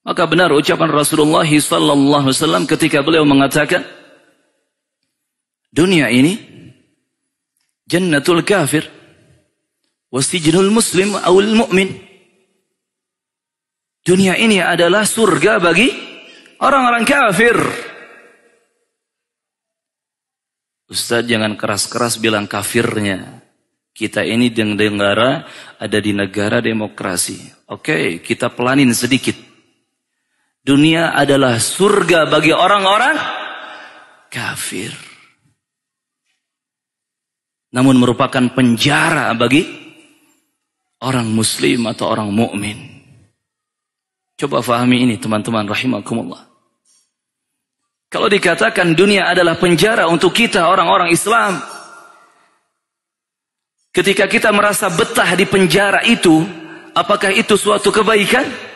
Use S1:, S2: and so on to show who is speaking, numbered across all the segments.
S1: Maka benar ucapan Rasulullah sallallahu ketika beliau mengatakan dunia ini jannatul kafir wasijnul muslim awul mu'min. Dunia ini adalah surga bagi orang-orang kafir. Ustaz jangan keras-keras bilang kafirnya. Kita ini negara ada di negara demokrasi. Oke, okay, kita pelanin sedikit. Dunia adalah surga bagi orang-orang kafir. Namun merupakan penjara bagi orang muslim atau orang mukmin. Coba fahami ini teman-teman rahimakumullah. Kalau dikatakan dunia adalah penjara untuk kita orang-orang Islam, ketika kita merasa betah di penjara itu, apakah itu suatu kebaikan?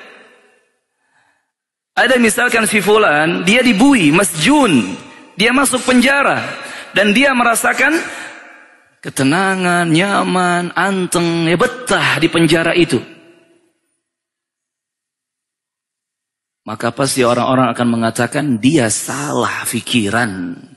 S1: Ada misalkan si fulan, dia dibui, masjun, dia masuk penjara dan dia merasakan ketenangan, nyaman, anteng, ya betah di penjara itu. Maka pasti orang-orang akan mengatakan dia salah pikiran.